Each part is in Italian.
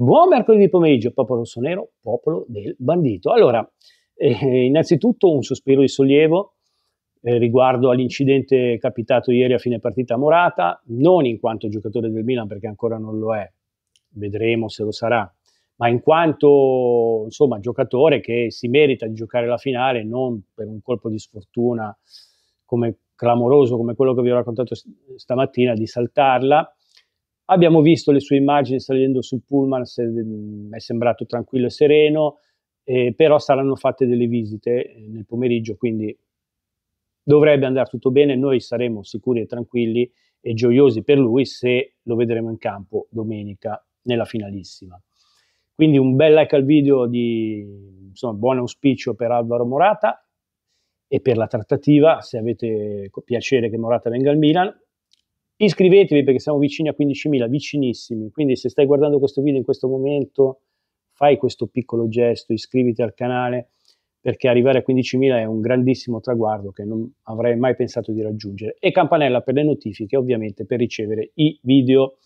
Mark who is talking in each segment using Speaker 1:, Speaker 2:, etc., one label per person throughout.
Speaker 1: Buon mercoledì pomeriggio, popolo rossonero, popolo del bandito. Allora, eh, innanzitutto un sospiro di sollievo eh, riguardo all'incidente capitato ieri a fine partita a Morata, non in quanto giocatore del Milan perché ancora non lo è, vedremo se lo sarà, ma in quanto insomma, giocatore che si merita di giocare la finale non per un colpo di sfortuna come clamoroso come quello che vi ho raccontato stamattina di saltarla Abbiamo visto le sue immagini salendo sul pullman, se, mm, è sembrato tranquillo e sereno, eh, però saranno fatte delle visite eh, nel pomeriggio, quindi dovrebbe andare tutto bene, noi saremo sicuri e tranquilli e gioiosi per lui se lo vedremo in campo domenica nella finalissima. Quindi un bel like al video di insomma, buon auspicio per Alvaro Morata e per la trattativa, se avete piacere che Morata venga al Milan, Iscrivetevi perché siamo vicini a 15.000, vicinissimi. Quindi se stai guardando questo video in questo momento, fai questo piccolo gesto, iscriviti al canale perché arrivare a 15.000 è un grandissimo traguardo che non avrei mai pensato di raggiungere. E campanella per le notifiche, ovviamente, per ricevere i video.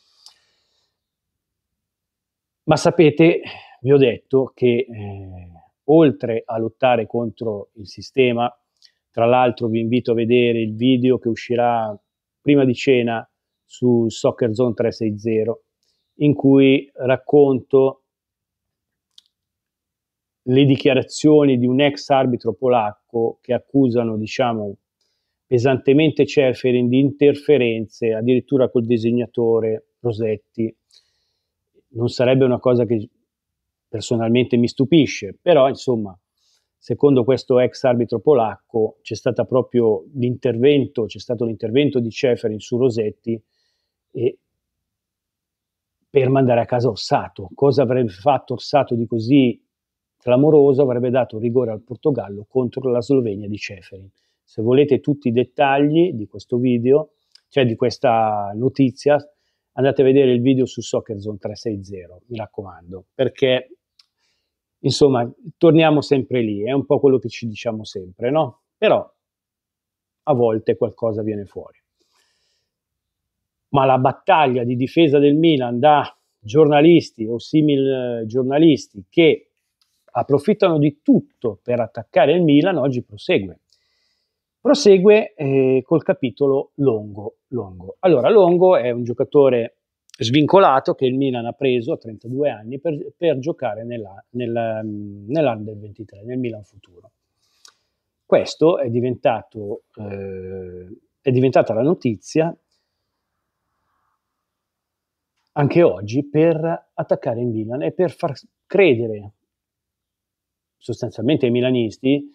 Speaker 1: Ma sapete, vi ho detto che eh, oltre a lottare contro il sistema, tra l'altro vi invito a vedere il video che uscirà prima di cena su Soccer Zone 360 in cui racconto le dichiarazioni di un ex arbitro polacco che accusano, diciamo, pesantemente Ceferin di interferenze addirittura col disegnatore Rosetti. Non sarebbe una cosa che personalmente mi stupisce, però insomma secondo questo ex arbitro polacco c'è stato proprio l'intervento, c'è stato l'intervento di Ceferin su Rosetti e, per mandare a casa Orsato. Cosa avrebbe fatto Orsato di così clamoroso? Avrebbe dato rigore al Portogallo contro la Slovenia di Ceferin. Se volete tutti i dettagli di questo video, cioè di questa notizia, andate a vedere il video su SoccerZone 360, mi raccomando, perché Insomma, torniamo sempre lì, è un po' quello che ci diciamo sempre, no? Però a volte qualcosa viene fuori. Ma la battaglia di difesa del Milan da giornalisti o simil eh, giornalisti che approfittano di tutto per attaccare il Milan oggi prosegue. Prosegue eh, col capitolo Longo. Longo. Allora, Longo è un giocatore svincolato che il Milan ha preso a 32 anni per, per giocare nella, nella, nell'anno del 23, nel Milan futuro. Questo è, diventato, eh, è diventata la notizia anche oggi per attaccare il Milan e per far credere sostanzialmente ai milanisti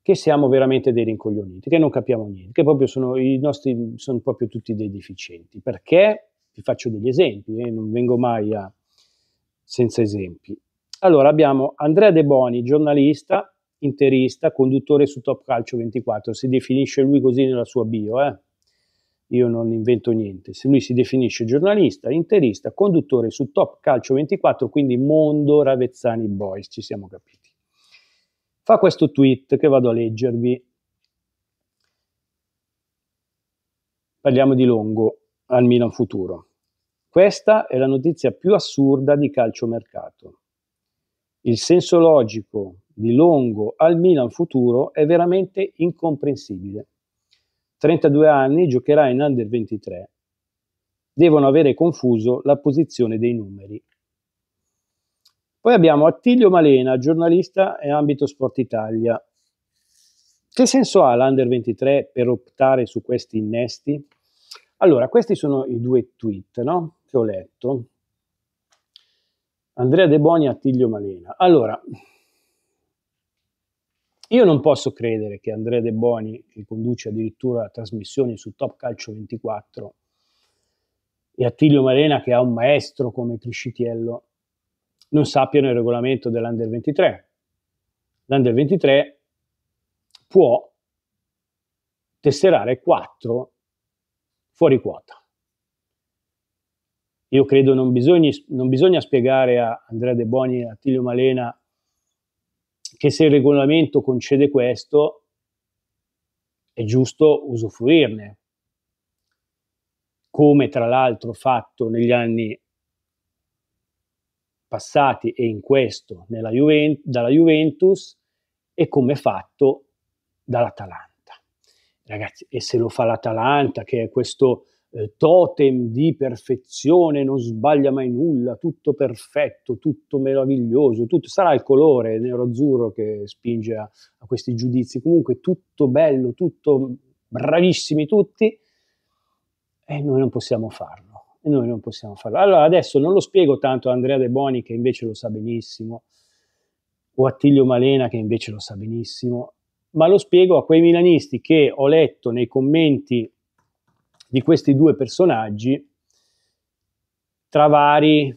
Speaker 1: che siamo veramente dei rincoglioniti, che non capiamo niente, che proprio sono, i nostri, sono proprio tutti dei deficienti, perché ti faccio degli esempi, eh, non vengo mai a, senza esempi. Allora abbiamo Andrea De Boni, giornalista, interista, conduttore su Top Calcio 24, si definisce lui così nella sua bio, eh? io non invento niente, se lui si definisce giornalista, interista, conduttore su Top Calcio 24, quindi mondo Ravezzani Boys, ci siamo capiti. Fa questo tweet che vado a leggervi. Parliamo di Longo al Milan futuro. Questa è la notizia più assurda di calciomercato. Il senso logico di Longo al Milan futuro è veramente incomprensibile. 32 anni, giocherà in Under 23. Devono avere confuso la posizione dei numeri. Poi abbiamo Attilio Malena, giornalista e ambito Sport Italia. Che senso ha l'Under 23 per optare su questi innesti? Allora, questi sono i due tweet, no? che ho letto. Andrea De Boni e Attilio Malena. Allora, io non posso credere che Andrea De Boni, che conduce addirittura trasmissioni su Top Calcio 24, e Attilio Malena, che ha un maestro come Criscitiello, non sappiano il regolamento dell'Under 23. L'Under 23 può tesserare 4 fuori quota. Io credo non, bisogni, non bisogna spiegare a Andrea De Boni e a Tilio Malena che se il regolamento concede questo è giusto usufruirne, come tra l'altro fatto negli anni passati e in questo Juvent- dalla Juventus e come fatto dall'Atalanta. Ragazzi, e se lo fa l'Atalanta, che è questo eh, totem di perfezione, non sbaglia mai nulla, tutto perfetto, tutto meraviglioso, tutto, sarà il colore nero-azzurro che spinge a, a questi giudizi, comunque tutto bello, tutto bravissimi tutti, e noi non possiamo farlo. E noi non possiamo farlo. Allora adesso non lo spiego tanto a Andrea De Boni che invece lo sa benissimo, o a Tiglio Malena che invece lo sa benissimo, ma lo spiego a quei milanisti che ho letto nei commenti di questi due personaggi, tra vari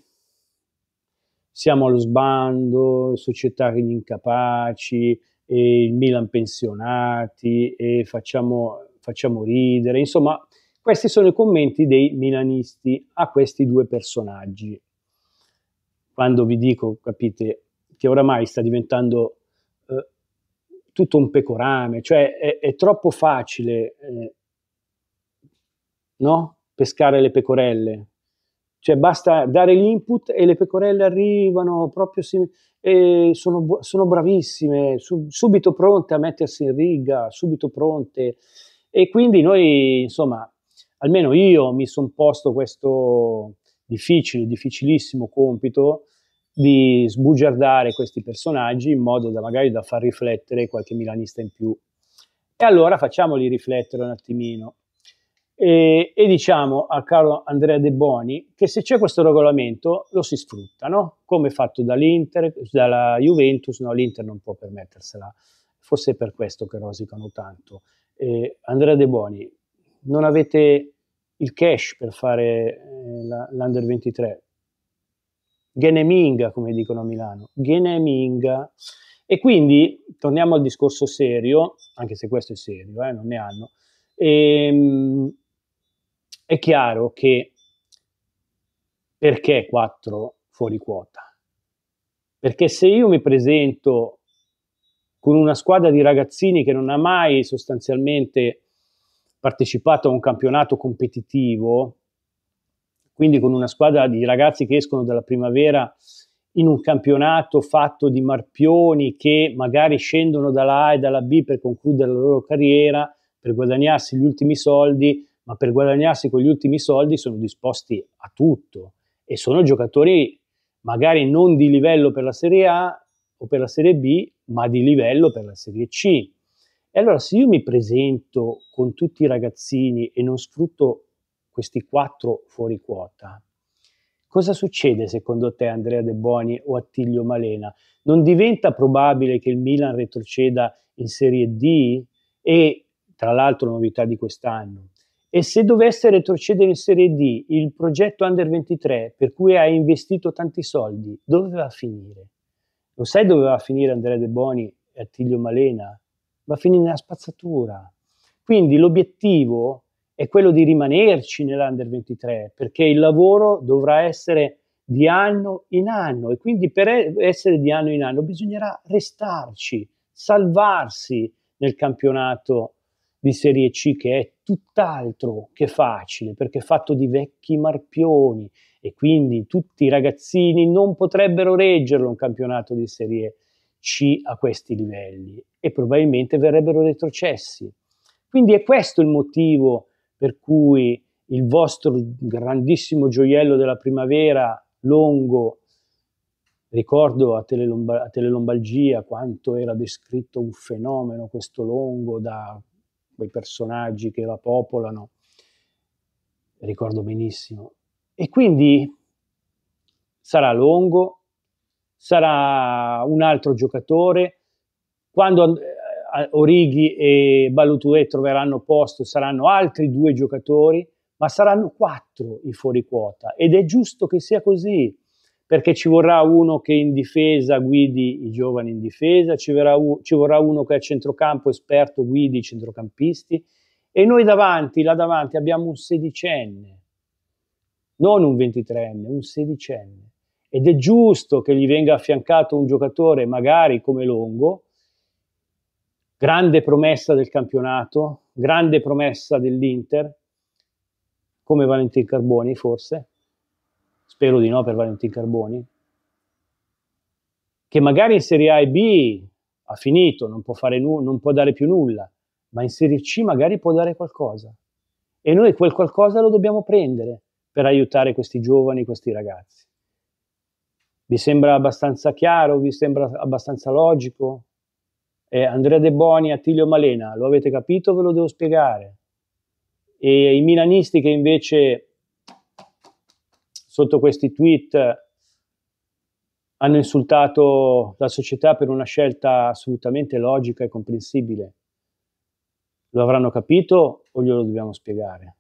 Speaker 1: siamo allo sbando, società degli incapaci, il Milan pensionati, e facciamo, facciamo ridere, insomma questi sono i commenti dei milanisti a questi due personaggi. Quando vi dico, capite, che oramai sta diventando eh, tutto un pecorame, cioè è, è troppo facile eh, no? pescare le pecorelle. Cioè basta dare l'input e le pecorelle arrivano proprio e sono, sono, bravissime, sub, subito pronte a mettersi in riga, subito pronte. E quindi noi, insomma, almeno io mi sono posto questo difficile, difficilissimo compito di sbugiardare questi personaggi in modo da magari da far riflettere qualche milanista in più. E allora facciamoli riflettere un attimino. E, e, diciamo a Carlo Andrea De Boni che se c'è questo regolamento lo si sfrutta, no? come fatto dall'Inter, dalla Juventus, no, l'Inter non può permettersela, forse è per questo che rosicano tanto. Eh, Andrea De Boni, non avete il cash per fare eh, l'Under 23? Geneminga, come dicono a Milano, Geneminga. E quindi, torniamo al discorso serio, anche se questo è serio, eh, non ne hanno, ehm, è chiaro che perché 4 fuori quota? Perché se io mi presento con una squadra di ragazzini che non ha mai sostanzialmente partecipato a un campionato competitivo, quindi con una squadra di ragazzi che escono dalla primavera in un campionato fatto di marpioni che magari scendono dalla A e dalla B per concludere la loro carriera, per guadagnarsi gli ultimi soldi, ma per guadagnarsi quegli ultimi soldi sono disposti a tutto e sono giocatori magari non di livello per la Serie A o per la Serie B, ma di livello per la Serie C. E allora se io mi presento con tutti i ragazzini e non sfrutto questi quattro fuori quota, cosa succede secondo te Andrea De Boni o Attilio Malena? Non diventa probabile che il Milan retroceda in Serie D? E tra l'altro novità di quest'anno, e se dovesse retrocedere in Serie D il progetto Under 23 per cui hai investito tanti soldi, dove va a finire? Lo sai dove va a finire Andrea De Boni e Attilio Malena? Va a finire nella spazzatura. Quindi l'obiettivo è quello di rimanerci nell'Under 23 perché il lavoro dovrà essere di anno in anno e quindi per essere di anno in anno bisognerà restarci, salvarsi nel campionato di Serie C che è tutt'altro che facile, perché è fatto di vecchi marpioni e quindi tutti i ragazzini non potrebbero reggerlo un campionato di Serie C a questi livelli e probabilmente verrebbero retrocessi. Quindi è questo il motivo per cui il vostro grandissimo gioiello della primavera, Longo, ricordo a, Telelomba- a Telelombalgia quanto era descritto un fenomeno questo Longo da quei personaggi che la popolano, ricordo benissimo. E quindi sarà Longo, sarà un altro giocatore, quando eh, Orighi e Balutue troveranno posto saranno altri due giocatori, ma saranno quattro i fuori quota ed è giusto che sia così perché ci vorrà uno che in difesa guidi i giovani in difesa, ci vorrà, ci vorrà uno che a centrocampo esperto guidi i centrocampisti e noi davanti, là davanti abbiamo un sedicenne, non un ventitrenne, un sedicenne ed è giusto che gli venga affiancato un giocatore magari come Longo, grande promessa del campionato, grande promessa dell'Inter, come Valentin Carboni forse, spero di no per Valentin Carboni, che magari in Serie A e B ha finito, non può, fare nu- non può dare più nulla, ma in Serie C magari può dare qualcosa. E noi quel qualcosa lo dobbiamo prendere per aiutare questi giovani, questi ragazzi. Vi sembra abbastanza chiaro? Vi sembra abbastanza logico? Eh, Andrea De Boni, Attilio Malena, lo avete capito? Ve lo devo spiegare. E i milanisti che invece sotto questi tweet eh, hanno insultato la società per una scelta assolutamente logica e comprensibile. Lo avranno capito o glielo dobbiamo spiegare?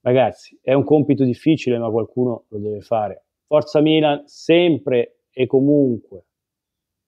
Speaker 1: Ragazzi, è un compito difficile, ma qualcuno lo deve fare. Forza Milan sempre e comunque.